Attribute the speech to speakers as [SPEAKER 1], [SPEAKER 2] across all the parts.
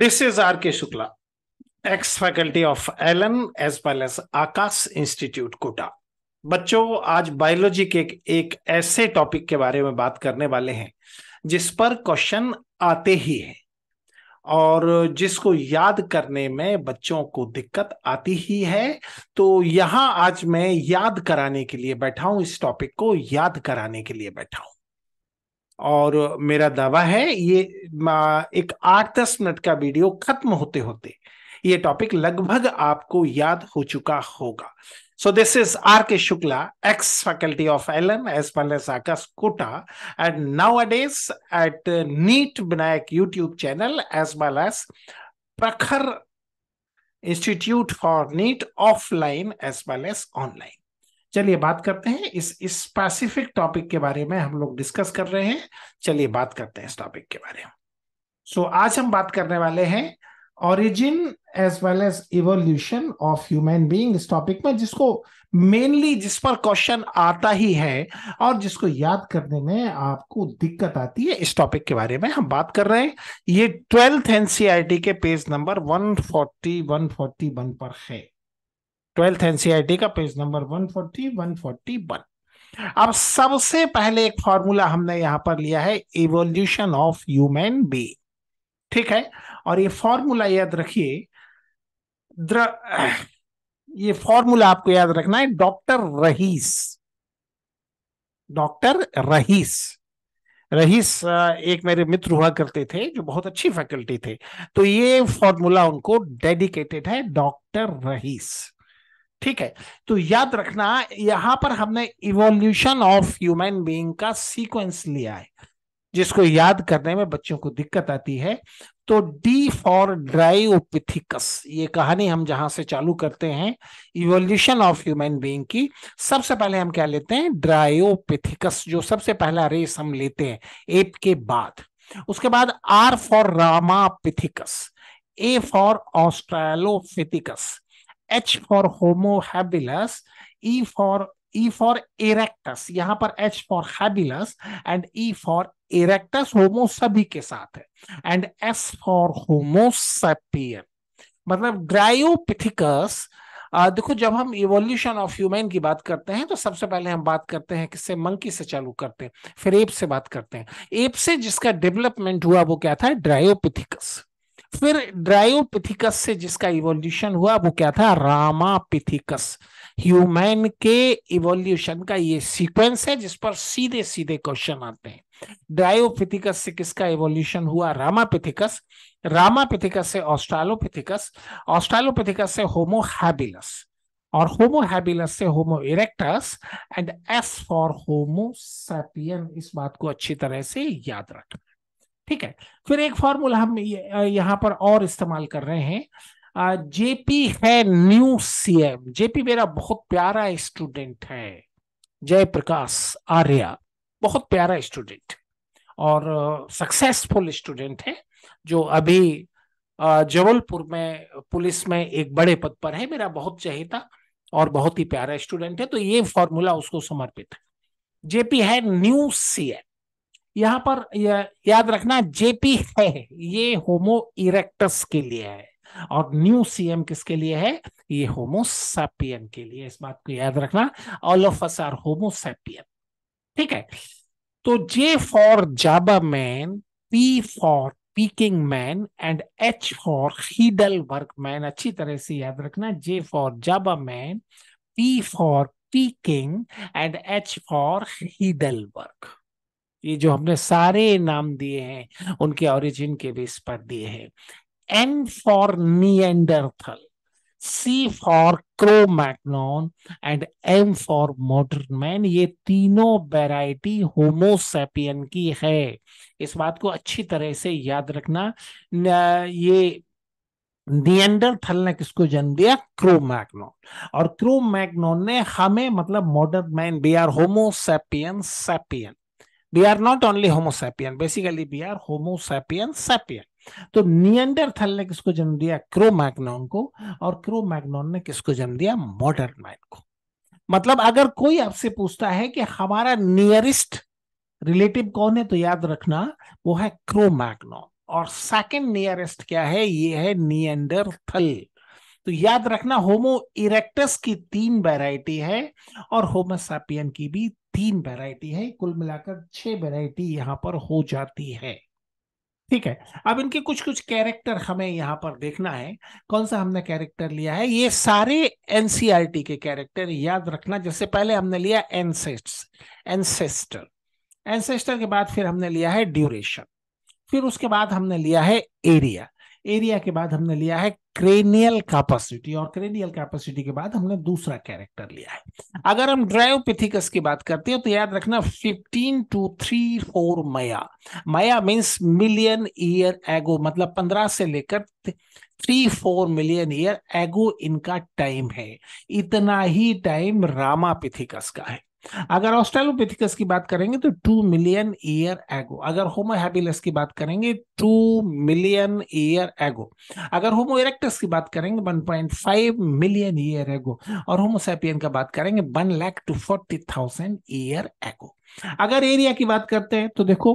[SPEAKER 1] This is R.K. Shukla, ex faculty of Allen as well as Akash Institute, Kota. बच्चों आज biology के एक ऐसे टॉपिक के बारे में बात करने वाले हैं जिस पर क्वेश्चन आते ही हैं और जिसको याद करने में बच्चों को दिक्कत आती ही है तो यहां आज मैं याद कराने के लिए बैठा हूं इस टॉपिक को याद कराने के लिए बैठा हूँ और मेरा दावा है ये एक आठ दस मिनट का वीडियो खत्म होते होते ये टॉपिक लगभग आपको याद हो चुका होगा so this is R K Shukla ex faculty of Allen as well as Aakash Kota at nowadays at NEET Vinayak YouTube channel as well as Prakhar institute for NEET offline as well as online चलिए बात करते हैं इस specific topic के बारे में हम लोग डिस्कस कर रहे हैं चलिए बात करते हैं इस टॉपिक के बारे में सो so, आज हम बात करने वाले हैं origin as well as evolution of human being इस टॉपिक में जिसको मेनली जिस पर क्वेश्चन आता ही है और जिसको याद करने में आपको दिक्कत आती है इस टॉपिक के बारे में हम बात कर रहे हैं ये ट्वेल्थ एनसीआरटी e के पेज नंबर फोर्टी वन पर है ट्वेल्थ एनसीआरटी का पेज नंबर 140 141 अब सबसे पहले एक फॉर्मूला हमने यहां पर लिया है इवोल्यूशन ऑफ ह्यूमन बी ठीक है और ये फॉर्मूला याद रखिए ये फॉर्मूला आपको याद रखना है डॉक्टर रहीस डॉक्टर रहीस रहीस एक मेरे मित्र हुआ करते थे जो बहुत अच्छी फैकल्टी थे तो ये फॉर्मूला उनको डेडिकेटेड है डॉक्टर रहीस ठीक है तो याद रखना यहां पर हमने इवोल्यूशन ऑफ ह्यूमन बीइंग का सीक्वेंस लिया है जिसको याद करने में बच्चों को दिक्कत आती है तो डी फॉर ड्राइओपिथिकस ये कहानी हम जहां से चालू करते हैं इवोल्यूशन ऑफ ह्यूमन बीइंग की सबसे पहले हम क्या लेते हैं ड्रायोपिथिकस जो सबसे पहला रेस हम लेते हैं एप के बाद उसके बाद R for Ramapithecus A for Australopithecus H for Homo habilis, E for E for erectus यहां पर H for habilis and E for erectus Homo सभी के साथ है and S for Homo sapien. मतलब ड्रायोपिथिकस देखो जब हम इवोल्यूशन ऑफ ह्यूमन की बात करते हैं तो सबसे पहले हम बात करते हैं किससे मंकी से चालू करते हैं फिर एप से बात करते हैं एप से जिसका डेवलपमेंट हुआ वो क्या था ड्रायोपिथिकस फिर ड्रायोपिथिकस से जिसका इवोल्यूशन हुआ वो क्या था रामापिथिकस ह्यूमैन के इवोल्यूशन का ये सीक्वेंस है जिस पर सीधे सीधे क्वेश्चन आते हैं ड्रायोपिथिकस से किसका इवोल्यूशन हुआ रामापिथिकस रामापिथिकस से ऑस्ट्रालोपिथिकस ऑस्ट्रालोपिथिकस से होमोहैबिलस और होमो हैबिलस से Homo erectus and S for Homo sapien इस बात को अच्छी तरह से याद रखना ठीक है फिर एक फॉर्मूला हम यहाँ पर और इस्तेमाल कर रहे हैं जेपी है न्यू सीएम जेपी मेरा बहुत प्यारा स्टूडेंट है जयप्रकाश आर्या बहुत प्यारा स्टूडेंट और सक्सेसफुल स्टूडेंट है जो अभी जबलपुर में पुलिस में एक बड़े पद पर है मेरा बहुत चहेता और बहुत ही प्यारा स्टूडेंट है तो ये फॉर्मूला उसको समर्पित है जेपी है न्यू सीएम यहाँ पर या, याद रखना जेपी है ये होमो इरेक्टस के लिए है और न्यू सीएम किसके लिए है ये होमोसैपियन के लिए इस बात को याद रखना all of us are Homo sapien ठीक है तो J for Java man P for Peking man and H for Heidel man अच्छी तरह से याद रखना J for Java man P for Peking and H for Heidelberg ये जो हमने सारे नाम दिए हैं उनके ओरिजिन के बेस पर दिए हैं N for Neanderthal C for Cro and M for modern man ये तीनों वेराइटी होमोसेपियन की है इस बात को अच्छी तरह से याद रखना ये थल ने किसको जन्म दिया क्रो और क्रो ने हमें मतलब modern man we are Homo sapien sapien we are not only homo sapien basically we are homo sapien sapien तो नियंडरथल ने किसको जन्म दिया क्रो मैग्नॉन को और क्रो मैग्नॉन ने किसको जन्म दिया मॉडर्न मैन को मतलब अगर कोई आपसे पूछता है कि हमारा नियरेस्ट रिलेटिव कौन है तो याद रखना वो है क्रो मैग्नॉन और सेकंड नियरेस्ट क्या है ये है नियंडरथल तो याद रखना होमो इरेक्टस की तीन वैरायटी है और होमोसापियन की भी तीन वेराइटी है कुल मिलाकर छह वेराइटी यहाँ पर हो जाती है ठीक है अब इनके कुछ कुछ कैरेक्टर हमें यहाँ पर देखना है कौन सा हमने कैरेक्टर लिया है ये सारे एनसीआरटी e के कैरेक्टर याद रखना जैसे पहले हमने लिया एनसेस्ट एनसेस्टर एनसेस्टर के बाद फिर हमने लिया है ड्यूरेशन फिर उसके बाद हमने लिया है एरिया एरिया के बाद हमने लिया है क्रेनियल कैपेसिटी और क्रेनियल कैपेसिटी के बाद हमने दूसरा कैरेक्टर लिया है अगर हम ड्रायोपिथिकस की बात करते हैं तो याद रखना 15 टू 3 फोर मया मया मीन्स मिलियन ईयर एगो मतलब 15 से लेकर three four million year ago इनका टाइम है इतना ही टाइम रामापिथिकस का है अगर ऑस्ट्रेलोपिथिकस की बात करेंगे तो टू मिलियन ईयर एगो अगर होमो हैबिलस की बात करेंगे टू मिलियन ईयर एगो अगर होमो इरेक्टस की बात करेंगे 1.5 मिलियन ईयर एगो और होमोसेपियन का बात करेंगे one lakh two forty thousand year ago अगर एरिया की बात करते हैं तो देखो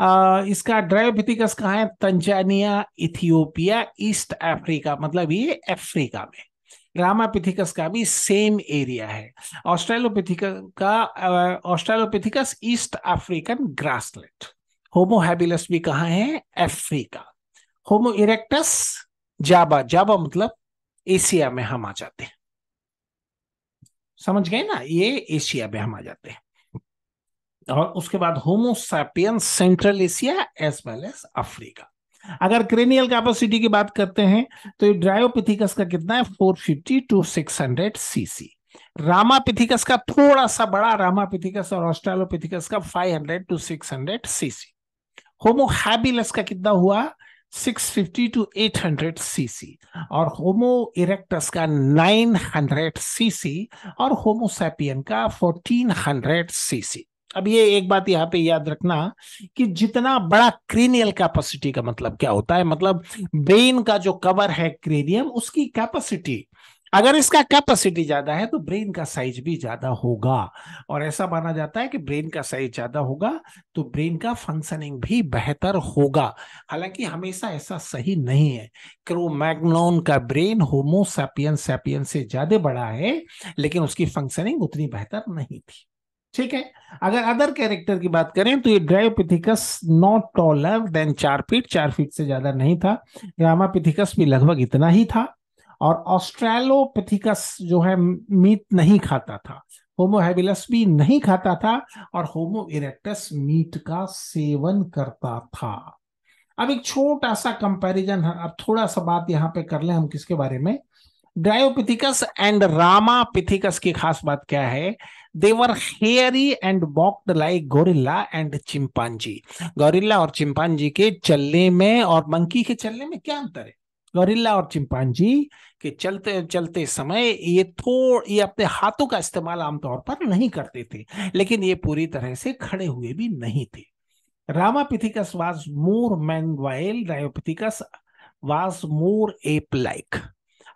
[SPEAKER 1] आ, इसका ड्रायोपिथिकस कहाँ है तंजानिया इथियोपिया ईस्ट अफ्रीका मतलब ये अफ्रीका में ग्रामापिथिकस का भी सेम एरिया है ऑस्ट्रेलोपिथिकस का Australopithecus East African grassland Homo habilis भी कहा है अफ्रीका होमो इरेक्टस जाबा जाबा मतलब एशिया में हम आ जाते हैं समझ गए ना ये एशिया में हम आ जाते हैं और उसके बाद Homo sapien central Asia as well as Africa अगर क्रेनियल कैपेसिटी की बात करते हैं तो ये ड्रायोपिथिकस का कितना है 450 टू 600 सीसी रामापिथिकस का थोड़ा सा बड़ा रामापिथिकस और ऑस्ट्रेलोपिथिकस का 500 टू 600 सीसी होमोहैबिलस का कितना हुआ 650 टू 800 सीसी और होमो इरेक्टस का 900 सीसी और होमोसैपियन का 1400 सीसी अब ये एक बात यहाँ पे याद रखना कि जितना बड़ा क्रीनियल कैपेसिटी का मतलब क्या होता है मतलब ब्रेन का जो कवर है क्रीनियम उसकी कैपेसिटी अगर इसका कैपेसिटी ज्यादा है तो ब्रेन का साइज भी ज्यादा होगा और ऐसा माना जाता है कि ब्रेन का साइज ज्यादा होगा तो ब्रेन का फंक्शनिंग भी बेहतर होगा हालांकि हमेशा ऐसा सही नहीं है क्रो का ब्रेन होमोसैपियन सैपियन से ज्यादा बड़ा है लेकिन उसकी फंक्शनिंग उतनी बेहतर नहीं थी ठीक है अगर अदर कैरेक्टर की बात करें तो ये ड्रायोपिथिकस नॉट टॉलर देन चार फीट चार फीट से ज्यादा नहीं था रामापिथिकस भी लगभग इतना ही था और ऑस्ट्रेलोपिथिकस जो है मीट नहीं खाता था होमोहेबिलस भी नहीं खाता था और होमो इरेक्टस मीट का सेवन करता था अब एक छोटा सा कंपैरिजन अब थोड़ा सा बात यहाँ पे कर ले हम किसके बारे में ड्रायोपिथिकस एंड रामापिथिकस की खास बात क्या है they were hairy and walked like gorilla and chimpanzee gorilla और चिंपांजी के चलने में और मंकी के चलने में क्या अंतर है गोरिल्ला और चिंपांजी के चलते चलते समय ये थोड़ ये अपने हाथों का इस्तेमाल आमतौर पर नहीं करते थे लेकिन ये पूरी तरह से खड़े हुए भी नहीं थे Ramapithecus was more man while Dryopithecus was more ape like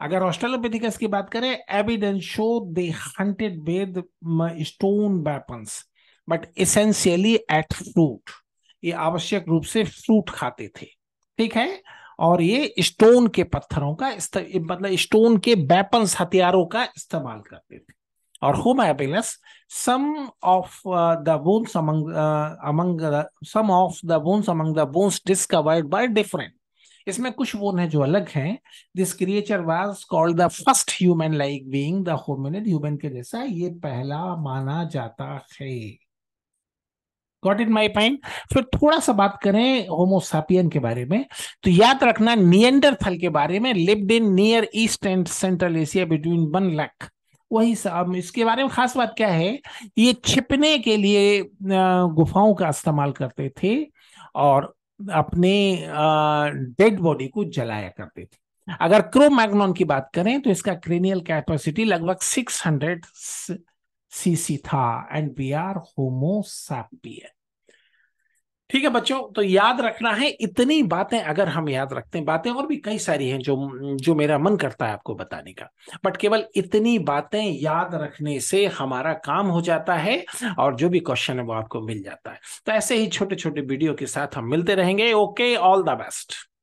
[SPEAKER 1] अगर ऑस्ट्रेलोपिथिकस की बात करें evidence show they hunted with stone weapons but essentially ate fruit ये आवश्यक रूप से फ्रूट खाते थे ठीक है और ये स्टोन के पत्थरों का मतलब स्टोन के वेपन्स हथियारों का इस्तेमाल करते थे और whom happiness some of the bones among among some of the bones among the bones discovered by different इसमें कुछ वो हैं जो अलग हैं this creature was called the first human like being the hominid human के जैसा ये पहला माना जाता है गॉट इन माई पॉइंट फिर थोड़ा सा बात करें होमोसापियन के बारे में तो याद रखना नियंडर थल के बारे में lived in near East and central Asia between one lakh वही साहब इसके बारे में खास बात क्या है ये छिपने के लिए गुफाओं का इस्तेमाल करते थे और अपने डेड बॉडी को जलाया करते थे अगर क्रोमैग्नॉन की बात करें तो इसका क्रेनियल कैपेसिटी लगभग 600 सीसी था एंड वी आर होमोसैपियन ठीक है बच्चों तो याद रखना है इतनी बातें अगर हम याद रखते हैं बातें और भी कई सारी हैं जो जो मेरा मन करता है आपको बताने का बट केवल इतनी बातें याद रखने से हमारा काम हो जाता है और जो भी क्वेश्चन है वो आपको मिल जाता है तो ऐसे ही छोटे छोटे वीडियो के साथ हम मिलते रहेंगे ओके ऑल द बेस्ट